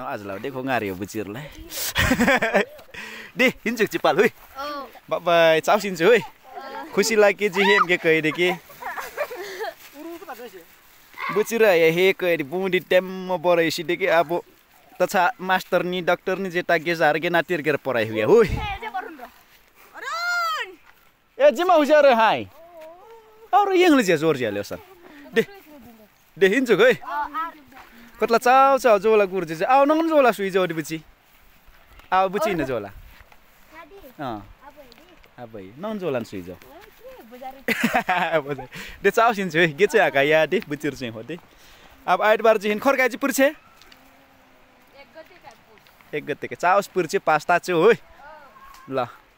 न आज लाउ देखो गाह्रो बुचीहरूलाई दे हिँड्छु चिपाल है चाउ चाउसिन्छु है खुसी लाग्यो जे हेम के कहिले के बुचिर हे कहिले बुढी ट्याम्म बराइसी देखि अब त छ मास्टर नि डक्टर नि जेटा गेजाहरू के नातिर्केर पराइ हुए हो ए जिम्मा हुस्याएर हाई अरू यङले जे जोर झ्याल्यो सर दे दे हिँड्छु है कतला चाउ चाउ जोला कुर्जे चाहिँ आउ जोला सुइज अरे बुजी आउ बुझिहँ न जोला अँ अब है जोला नि सुइज दे चाउ हिँड्छु है गे चाहिँ आका या दे बुचिर बुझिरहर्छु हो दे अब आइट बार चाहिँ खरकाइ खर्का चाहिँ पुर्छ एक गते गते एक गति चाओस् पुर्से पास्ता चाहिँ हो ल